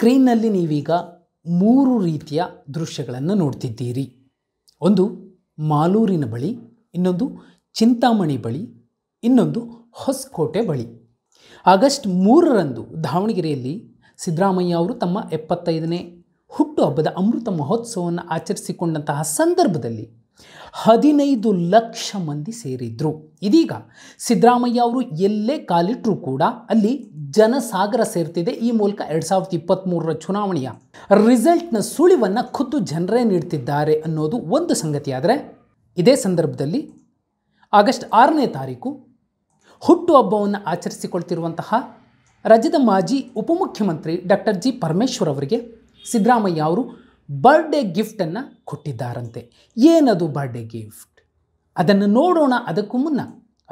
ಸ್ಕ್ರೀನ್ನಲ್ಲಿ ನೀವೀಗ ಮೂರು ರೀತಿಯ ದೃಶ್ಯಗಳನ್ನು ನೋಡ್ತಿದ್ದೀರಿ ಒಂದು ಮಾಲೂರಿನ ಬಳಿ ಇನ್ನೊಂದು ಚಿಂತಾಮಣಿ ಬಳಿ ಇನ್ನೊಂದು ಹೊಸಕೋಟೆ ಬಳಿ ಆಗಸ್ಟ್ ಮೂರರಂದು ದಾವಣಗೆರೆಯಲ್ಲಿ ಸಿದ್ದರಾಮಯ್ಯ ಅವರು ತಮ್ಮ ಎಪ್ಪತ್ತೈದನೇ ಹುಟ್ಟುಹಬ್ಬದ ಅಮೃತ ಮಹೋತ್ಸವವನ್ನು ಆಚರಿಸಿಕೊಂಡಂತಹ ಸಂದರ್ಭದಲ್ಲಿ ಹದಿನೈದು ಲಕ್ಷ ಮಂದಿ ಸೇರಿದ್ರು ಇದೀಗ ಸಿದ್ದರಾಮಯ್ಯ ಅವರು ಎಲ್ಲೇ ಕಾಲಿಟ್ಟರೂ ಕೂಡ ಅಲ್ಲಿ ಜನಸಾಗರ ಸೇರ್ತಿದೆ ಈ ಮೂಲಕ ಎರಡು ಸಾವಿರದ ಇಪ್ಪತ್ತ್ಮೂರರ ಚುನಾವಣೆಯ ರಿಸಲ್ಟ್ನ ಸುಳಿವನ್ನು ಖುದ್ದು ಜನರೇ ನೀಡ್ತಿದ್ದಾರೆ ಅನ್ನೋದು ಒಂದು ಸಂಗತಿಯಾದರೆ ಇದೇ ಸಂದರ್ಭದಲ್ಲಿ ಆಗಸ್ಟ್ ಆರನೇ ತಾರೀಕು ಹುಟ್ಟುಹಬ್ಬವನ್ನು ಆಚರಿಸಿಕೊಳ್ತಿರುವಂತಹ ರಾಜ್ಯದ ಮಾಜಿ ಉಪಮುಖ್ಯಮಂತ್ರಿ ಡಾಕ್ಟರ್ ಜಿ ಪರಮೇಶ್ವರ್ ಅವರಿಗೆ ಸಿದ್ದರಾಮಯ್ಯ ಅವರು ಬರ್ಡೇ ಗಿಫ್ಟನ್ನು ಕೊಟ್ಟಿದ್ದಾರಂತೆ ಏನದು ಬರ್ಡೇ ಗಿಫ್ಟ್ ಅದನ್ನು ನೋಡೋಣ ಅದಕ್ಕೂ ಮುನ್ನ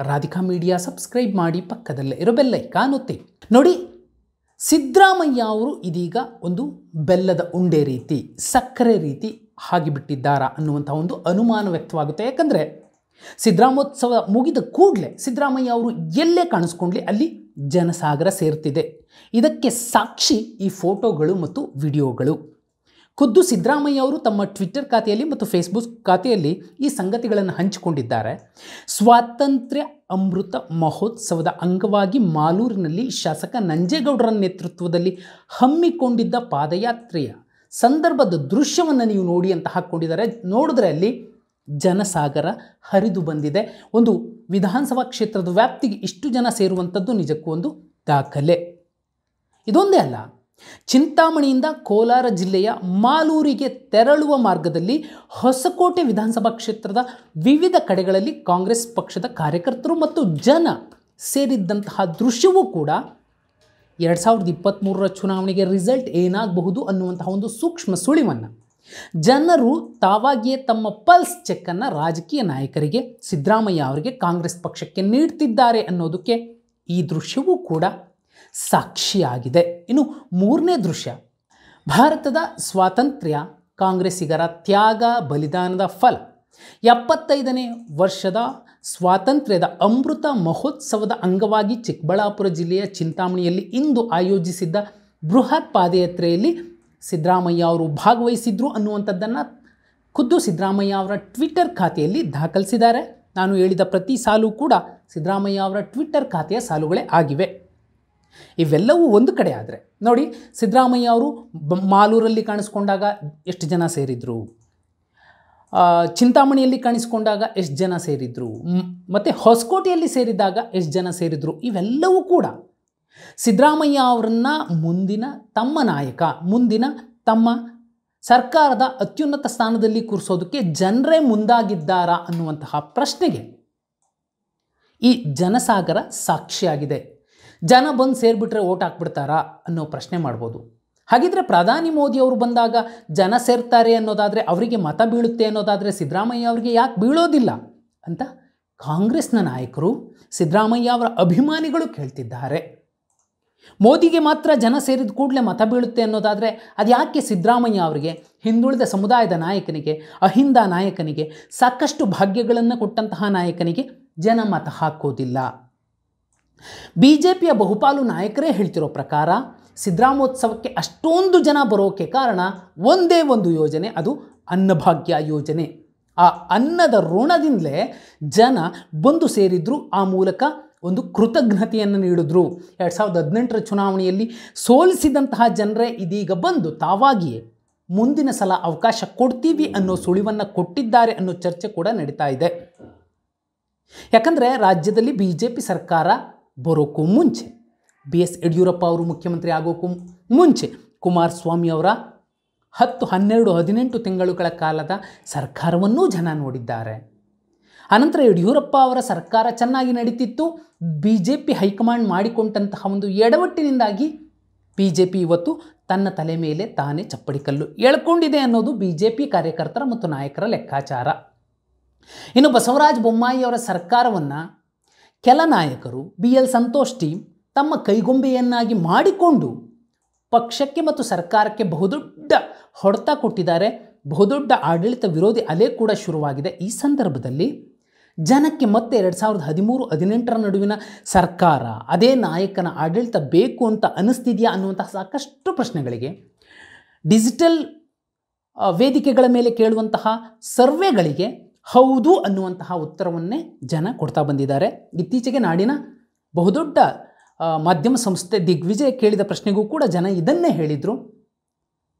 ರಾಧಿಕಾ ಮೀಡಿಯಾ ಸಬ್ಸ್ಕ್ರೈಬ್ ಮಾಡಿ ಪಕ್ಕದಲ್ಲೇ ಇರೋ ಕಾಣುತ್ತೆ ನೋಡಿ ಸಿದ್ದರಾಮಯ್ಯ ಅವರು ಇದೀಗ ಒಂದು ಬೆಲ್ಲದ ಉಂಡೆ ರೀತಿ ಸಕ್ಕರೆ ರೀತಿ ಆಗಿಬಿಟ್ಟಿದ್ದಾರಾ ಅನ್ನುವಂಥ ಒಂದು ಅನುಮಾನ ವ್ಯಕ್ತವಾಗುತ್ತೆ ಯಾಕಂದರೆ ಸಿದ್ದರಾಮೋತ್ಸವ ಮುಗಿದ ಕೂಡಲೇ ಸಿದ್ದರಾಮಯ್ಯ ಅವರು ಎಲ್ಲೇ ಕಾಣಿಸ್ಕೊಂಡ್ಲಿ ಅಲ್ಲಿ ಜನಸಾಗರ ಸೇರ್ತಿದೆ ಇದಕ್ಕೆ ಸಾಕ್ಷಿ ಈ ಫೋಟೋಗಳು ಮತ್ತು ವಿಡಿಯೋಗಳು ಖುದ್ದು ಸಿದ್ದರಾಮಯ್ಯ ಅವರು ತಮ್ಮ ಟ್ವಿಟ್ಟರ್ ಖಾತೆಯಲ್ಲಿ ಮತ್ತು ಫೇಸ್ಬುಕ್ ಖಾತೆಯಲ್ಲಿ ಈ ಸಂಗತಿಗಳನ್ನು ಹಂಚಿಕೊಂಡಿದ್ದಾರೆ ಸ್ವಾತಂತ್ರ್ಯ ಅಮೃತ ಮಹೋತ್ಸವದ ಅಂಗವಾಗಿ ಮಾಲೂರಿನಲ್ಲಿ ಶಾಸಕ ನಂಜೇಗೌಡರ ನೇತೃತ್ವದಲ್ಲಿ ಹಮ್ಮಿಕೊಂಡಿದ್ದ ಪಾದಯಾತ್ರೆಯ ಸಂದರ್ಭದ ದೃಶ್ಯವನ್ನು ನೀವು ನೋಡಿ ಅಂತ ಹಾಕ್ಕೊಂಡಿದ್ದಾರೆ ನೋಡಿದ್ರೆ ಅಲ್ಲಿ ಜನಸಾಗರ ಹರಿದು ಬಂದಿದೆ ಒಂದು ವಿಧಾನಸಭಾ ಕ್ಷೇತ್ರದ ವ್ಯಾಪ್ತಿಗೆ ಇಷ್ಟು ಜನ ಸೇರುವಂಥದ್ದು ನಿಜಕ್ಕೂ ಒಂದು ದಾಖಲೆ ಇದೊಂದೇ ಅಲ್ಲ ಚಿಂತಾಮಣಿಯಿಂದ ಕೋಲಾರ ಜಿಲ್ಲೆಯ ಮಾಲೂರಿಗೆ ತೆರಳುವ ಮಾರ್ಗದಲ್ಲಿ ಹೊಸಕೋಟೆ ವಿಧಾನಸಭಾ ಕ್ಷೇತ್ರದ ವಿವಿಧ ಕಡೆಗಳಲ್ಲಿ ಕಾಂಗ್ರೆಸ್ ಪಕ್ಷದ ಕಾರ್ಯಕರ್ತರು ಮತ್ತು ಜನ ಸೇರಿದ್ದಂತಹ ದೃಶ್ಯವೂ ಕೂಡ ಎರಡು ಸಾವಿರದ ಇಪ್ಪತ್ತ್ಮೂರರ ಚುನಾವಣೆಗೆ ರಿಸಲ್ಟ್ ಏನಾಗಬಹುದು ಅನ್ನುವಂತಹ ಒಂದು ಸೂಕ್ಷ್ಮ ಸುಳಿವನ್ನು ಜನರು ತಾವಾಗಿಯೇ ತಮ್ಮ ಪಲ್ಸ್ ಚೆಕ್ಕನ್ನು ರಾಜಕೀಯ ನಾಯಕರಿಗೆ ಸಿದ್ದರಾಮಯ್ಯ ಅವರಿಗೆ ಕಾಂಗ್ರೆಸ್ ಪಕ್ಷಕ್ಕೆ ನೀಡ್ತಿದ್ದಾರೆ ಅನ್ನೋದಕ್ಕೆ ಈ ದೃಶ್ಯವೂ ಕೂಡ ಸಾಕ್ಷಿಯಾಗಿದೆ ಇನ್ನು ಮೂರನೇ ದೃಶ್ಯ ಭಾರತದ ಸ್ವಾತಂತ್ರ್ಯ ಕಾಂಗ್ರೆಸ್ಸಿಗರ ತ್ಯಾಗ ಬಲಿದಾನದ ಫಲ ಎಪ್ಪತ್ತೈದನೇ ವರ್ಷದ ಸ್ವಾತಂತ್ರ್ಯದ ಅಮೃತ ಮಹೋತ್ಸವದ ಅಂಗವಾಗಿ ಚಿಕ್ಕಬಳ್ಳಾಪುರ ಜಿಲ್ಲೆಯ ಚಿಂತಾಮಣಿಯಲ್ಲಿ ಇಂದು ಆಯೋಜಿಸಿದ್ದ ಬೃಹತ್ ಪಾದಯಾತ್ರೆಯಲ್ಲಿ ಸಿದ್ದರಾಮಯ್ಯ ಅವರು ಭಾಗವಹಿಸಿದ್ರು ಅನ್ನುವಂಥದ್ದನ್ನು ಖುದ್ದು ಸಿದ್ದರಾಮಯ್ಯ ಅವರ ಟ್ವಿಟ್ಟರ್ ಖಾತೆಯಲ್ಲಿ ದಾಖಲಿಸಿದ್ದಾರೆ ನಾನು ಹೇಳಿದ ಪ್ರತಿ ಸಾಲು ಕೂಡ ಸಿದ್ದರಾಮಯ್ಯ ಅವರ ಟ್ವಿಟ್ಟರ್ ಖಾತೆಯ ಸಾಲುಗಳೇ ಆಗಿವೆ ಇವೆಲ್ಲವೂ ಒಂದು ಕಡೆ ಆದರೆ ನೋಡಿ ಸಿದ್ದರಾಮಯ್ಯ ಅವರು ಮಾಲೂರಲ್ಲಿ ಕಾಣಿಸ್ಕೊಂಡಾಗ ಎಷ್ಟು ಜನ ಸೇರಿದ್ರು ಚಿಂತಾಮಣಿಯಲ್ಲಿ ಕಾಣಿಸ್ಕೊಂಡಾಗ ಎಷ್ಟು ಜನ ಸೇರಿದ್ರು ಮತ್ತು ಹೊಸಕೋಟೆಯಲ್ಲಿ ಸೇರಿದಾಗ ಎಷ್ಟು ಜನ ಸೇರಿದ್ರು ಇವೆಲ್ಲವೂ ಕೂಡ ಸಿದ್ದರಾಮಯ್ಯ ಅವರನ್ನು ಮುಂದಿನ ತಮ್ಮ ನಾಯಕ ಮುಂದಿನ ತಮ್ಮ ಸರ್ಕಾರದ ಅತ್ಯುನ್ನತ ಸ್ಥಾನದಲ್ಲಿ ಕೂರಿಸೋದಕ್ಕೆ ಜನರೇ ಮುಂದಾಗಿದ್ದಾರಾ ಅನ್ನುವಂತಹ ಪ್ರಶ್ನೆಗೆ ಈ ಜನಸಾಗರ ಸಾಕ್ಷಿಯಾಗಿದೆ ಜನ ಬಂದು ಸೇರಿಬಿಟ್ರೆ ಓಟ್ ಹಾಕ್ಬಿಡ್ತಾರಾ ಅನ್ನೋ ಪ್ರಶ್ನೆ ಮಾಡ್ಬೋದು ಹಾಗಿದ್ರೆ ಪ್ರಧಾನಿ ಮೋದಿ ಅವರು ಬಂದಾಗ ಜನ ಸೇರ್ತಾರೆ ಅನ್ನೋದಾದರೆ ಅವರಿಗೆ ಮತ ಬೀಳುತ್ತೆ ಅನ್ನೋದಾದರೆ ಸಿದ್ದರಾಮಯ್ಯ ಅವರಿಗೆ ಯಾಕೆ ಬೀಳೋದಿಲ್ಲ ಅಂತ ಕಾಂಗ್ರೆಸ್ನ ನಾಯಕರು ಸಿದ್ದರಾಮಯ್ಯ ಅವರ ಅಭಿಮಾನಿಗಳು ಕೇಳ್ತಿದ್ದಾರೆ ಮೋದಿಗೆ ಮಾತ್ರ ಜನ ಸೇರಿದ ಕೂಡಲೇ ಮತ ಬೀಳುತ್ತೆ ಅನ್ನೋದಾದರೆ ಅದು ಯಾಕೆ ಸಿದ್ದರಾಮಯ್ಯ ಅವರಿಗೆ ಹಿಂದುಳಿದ ಸಮುದಾಯದ ನಾಯಕನಿಗೆ ಅಹಿಂದ ನಾಯಕನಿಗೆ ಸಾಕಷ್ಟು ಭಾಗ್ಯಗಳನ್ನು ಕೊಟ್ಟಂತಹ ನಾಯಕನಿಗೆ ಜನ ಮತ ಹಾಕೋದಿಲ್ಲ ಬಿ ಜೆ ಪಿಯ ಬಹುಪಾಲು ನಾಯಕರೇ ಹೇಳ್ತಿರೋ ಪ್ರಕಾರ ಸಿದ್ದರಾಮೋತ್ಸವಕ್ಕೆ ಅಷ್ಟೊಂದು ಜನ ಬರೋಕ್ಕೆ ಕಾರಣ ಒಂದೇ ಒಂದು ಯೋಜನೆ ಅದು ಅನ್ನಭಾಗ್ಯ ಯೋಜನೆ ಆ ಅನ್ನದ ಋಣದಿಂದಲೇ ಜನ ಬಂದು ಸೇರಿದ್ರು ಆ ಮೂಲಕ ಒಂದು ಕೃತಜ್ಞತೆಯನ್ನು ನೀಡಿದ್ರು ಎರಡು ಸಾವಿರದ ಹದಿನೆಂಟರ ಚುನಾವಣೆಯಲ್ಲಿ ಸೋಲಿಸಿದಂತಹ ಜನರೇ ಇದೀಗ ಬಂದು ತಾವಾಗಿಯೇ ಮುಂದಿನ ಸಲ ಅವಕಾಶ ಕೊಡ್ತೀವಿ ಅನ್ನೋ ಸುಳಿವನ್ನು ಕೊಟ್ಟಿದ್ದಾರೆ ಅನ್ನೋ ಚರ್ಚೆ ಕೂಡ ನಡೀತಾ ಇದೆ ಯಾಕಂದರೆ ರಾಜ್ಯದಲ್ಲಿ ಬಿ ಜೆ ಪಿ ಸರ್ಕಾರ ಬರೋಕ್ಕೂ ಮುಂಚೆ ಬಿ ಎಸ್ ಯಡಿಯೂರಪ್ಪ ಅವರು ಮುಖ್ಯಮಂತ್ರಿ ಆಗೋಕ್ಕೂ ಮುಂಚೆ ಕುಮಾರಸ್ವಾಮಿ ಅವರ ಹತ್ತು ಹನ್ನೆರಡು ಹದಿನೆಂಟು ತಿಂಗಳುಗಳ ಕಾಲದ ಸರ್ಕಾರವನ್ನೂ ಜನ ನೋಡಿದ್ದಾರೆ ಅನಂತರ ಯಡಿಯೂರಪ್ಪ ಅವರ ಸರ್ಕಾರ ಚೆನ್ನಾಗಿ ನಡೀತಿತ್ತು ಬಿ ಜೆ ಪಿ ಹೈಕಮಾಂಡ್ ಮಾಡಿಕೊಂಡಂತಹ ಒಂದು ಎಡವಟ್ಟಿನಿಂದಾಗಿ ಬಿ ಜೆ ಪಿ ಇವತ್ತು ತನ್ನ ತಲೆ ಮೇಲೆ ತಾನೇ ಚಪ್ಪಡಿಕಲ್ಲು ಎಳ್ಕೊಂಡಿದೆ ಅನ್ನೋದು ಬಿ ಜೆ ಪಿ ಕಾರ್ಯಕರ್ತರ ಮತ್ತು ನಾಯಕರ ಲೆಕ್ಕಾಚಾರ ಇನ್ನು ಬಸವರಾಜ ಬೊಮ್ಮಾಯಿ ಅವರ ಸರ್ಕಾರವನ್ನು ಕೆಲ ನಾಯಕರು ಬಿ ಎಲ್ ಸಂತೋಷ್ ಟೀಮ್ ತಮ್ಮ ಕೈಗೊಂಬೆಯನ್ನಾಗಿ ಮಾಡಿಕೊಂಡು ಪಕ್ಷಕ್ಕೆ ಮತ್ತು ಸರ್ಕಾರಕ್ಕೆ ಬಹುದೊಡ್ಡ ಹೊಡೆತ ಕೊಟ್ಟಿದ್ದಾರೆ ಬಹುದೊಡ್ಡ ಆಡಳಿತ ವಿರೋಧಿ ಅಲೆ ಕೂಡ ಶುರುವಾಗಿದೆ ಈ ಸಂದರ್ಭದಲ್ಲಿ ಜನಕ್ಕೆ ಮತ್ತೆ ಎರಡು ಸಾವಿರದ ಹದಿಮೂರು ಹದಿನೆಂಟರ ನಡುವಿನ ಸರ್ಕಾರ ಅದೇ ನಾಯಕನ ಆಡಳಿತ ಬೇಕು ಅಂತ ಅನ್ನಿಸ್ತಿದೆಯಾ ಅನ್ನುವಂತಹ ಸಾಕಷ್ಟು ಪ್ರಶ್ನೆಗಳಿಗೆ ಡಿಜಿಟಲ್ ವೇದಿಕೆಗಳ ಮೇಲೆ ಕೇಳುವಂತಹ ಸರ್ವೆಗಳಿಗೆ ಹೌದು ಅನ್ನುವಂತಹ ಉತ್ತರವನ್ನೇ ಜನ ಕೊಡ್ತಾ ಬಂದಿದ್ದಾರೆ ಇತ್ತೀಚೆಗೆ ನಾಡಿನ ಬಹುದೊಡ್ಡ ಮಾಧ್ಯಮ ಸಂಸ್ಥೆ ದಿಗ್ವಿಜಯ ಕೇಳಿದ ಪ್ರಶ್ನೆಗೂ ಕೂಡ ಜನ ಇದನ್ನೇ ಹೇಳಿದರು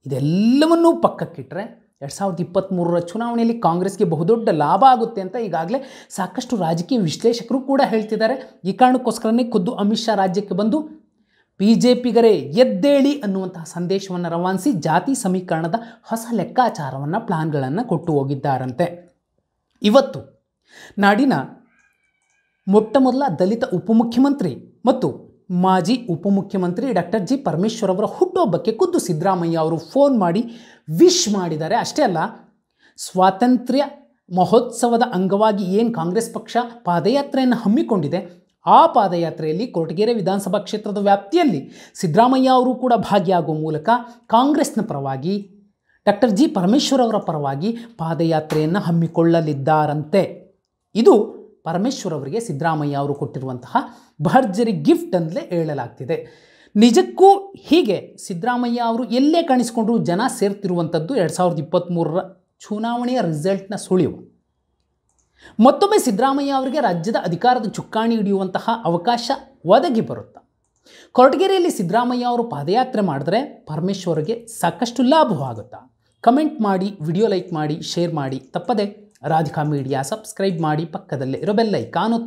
ಇದೆಲ್ಲವನ್ನೂ ಪಕ್ಕಕ್ಕಿಟ್ಟರೆ ಎರಡು ಸಾವಿರದ ಇಪ್ಪತ್ತ್ಮೂರರ ಚುನಾವಣೆಯಲ್ಲಿ ಕಾಂಗ್ರೆಸ್ಗೆ ಬಹುದೊಡ್ಡ ಲಾಭ ಆಗುತ್ತೆ ಅಂತ ಈಗಾಗಲೇ ಸಾಕಷ್ಟು ರಾಜಕೀಯ ವಿಶ್ಲೇಷಕರು ಕೂಡ ಹೇಳ್ತಿದ್ದಾರೆ ಈ ಕಾರಣಕ್ಕೋಸ್ಕರನೇ ಖುದ್ದು ಅಮಿತ್ ಶಾ ರಾಜ್ಯಕ್ಕೆ ಬಂದು ಬಿ ಜೆ ಪಿಗರೇ ಎದ್ದೇಳಿ ಅನ್ನುವಂತಹ ಸಂದೇಶವನ್ನು ರವಾನಿಸಿ ಜಾತಿ ಸಮೀಕರಣದ ಹೊಸ ಲೆಕ್ಕಾಚಾರವನ್ನು ಪ್ಲಾನ್ಗಳನ್ನು ಕೊಟ್ಟು ಹೋಗಿದ್ದಾರಂತೆ ಇವತ್ತು ನಾಡಿನ ಮೊಟ್ಟ ಮೊದಲ ದಲಿತ ಉಪಮುಖ್ಯಮಂತ್ರಿ ಮತ್ತು ಮಾಜಿ ಉಪಮುಖ್ಯಮಂತ್ರಿ ಡಾಕ್ಟರ್ ಜಿ ಪರಮೇಶ್ವರ್ ಅವರ ಹುಟ್ಟುಹಬ್ಬಕ್ಕೆ ಖುದ್ದು ಸಿದ್ದರಾಮಯ್ಯ ಅವರು ಫೋನ್ ಮಾಡಿ ವಿಶ್ ಮಾಡಿದ್ದಾರೆ ಅಷ್ಟೇ ಅಲ್ಲ ಸ್ವಾತಂತ್ರ್ಯ ಮಹೋತ್ಸವದ ಅಂಗವಾಗಿ ಏನು ಕಾಂಗ್ರೆಸ್ ಪಕ್ಷ ಪಾದಯಾತ್ರೆಯನ್ನು ಹಮ್ಮಿಕೊಂಡಿದೆ ಆ ಪಾದಯಾತ್ರೆಯಲ್ಲಿ ಕೊರಟಗೆರೆ ವಿಧಾನಸಭಾ ಕ್ಷೇತ್ರದ ವ್ಯಾಪ್ತಿಯಲ್ಲಿ ಸಿದ್ದರಾಮಯ್ಯ ಅವರು ಕೂಡ ಭಾಗಿಯಾಗುವ ಮೂಲಕ ಕಾಂಗ್ರೆಸ್ನ ಪರವಾಗಿ ಡಾಕ್ಟರ್ ಜಿ ಪರಮೇಶ್ವರ್ ಅವರ ಪರವಾಗಿ ಪಾದಯಾತ್ರೆಯನ್ನು ಹಮ್ಮಿಕೊಳ್ಳಲಿದ್ದಾರಂತೆ ಇದು ಪರಮೇಶ್ವರ್ ಅವರಿಗೆ ಸಿದ್ದರಾಮಯ್ಯ ಅವರು ಕೊಟ್ಟಿರುವಂತಹ ಭರ್ಜರಿ ಗಿಫ್ಟ್ ಅಂದಲೇ ಹೇಳಲಾಗ್ತಿದೆ ನಿಜಕ್ಕೂ ಹೀಗೆ ಸಿದ್ದರಾಮಯ್ಯ ಅವರು ಎಲ್ಲೇ ಕಾಣಿಸ್ಕೊಂಡ್ರು ಜನ ಸೇರ್ತಿರುವಂಥದ್ದು ಎರಡು ಸಾವಿರದ ಇಪ್ಪತ್ತ್ಮೂರರ ಚುನಾವಣೆಯ ರಿಸಲ್ಟ್ನ ಸುಳಿವು ಮತ್ತೊಮ್ಮೆ ಸಿದ್ದರಾಮಯ್ಯ ಅವರಿಗೆ ರಾಜ್ಯದ ಅಧಿಕಾರದ ಚುಕ್ಕಾಣಿ ಹಿಡಿಯುವಂತಹ ಅವಕಾಶ ಒದಗಿ ಬರುತ್ತೆ ಕೊರಟಗೆರೆಯಲ್ಲಿ ಸಿದ್ದರಾಮಯ್ಯ ಅವರು ಪಾದಯಾತ್ರೆ ಮಾಡಿದ್ರೆ ಪರಮೇಶ್ವರಿಗೆ ಸಾಕಷ್ಟು ಲಾಭವಾಗುತ್ತಾ ಕಮೆಂಟ್ ಮಾಡಿ ವಿಡಿಯೋ ಲೈಕ್ ಮಾಡಿ ಶೇರ್ ಮಾಡಿ ತಪ್ಪದೆ ರಾಧಿಕಾ ಮೀಡಿಯಾ ಸಬ್ಸ್ಕ್ರೈಬ್ ಮಾಡಿ ಪಕ್ಕದಲ್ಲೇ ಇರೋ ಬೆಲ್ಲೈಕಾನ್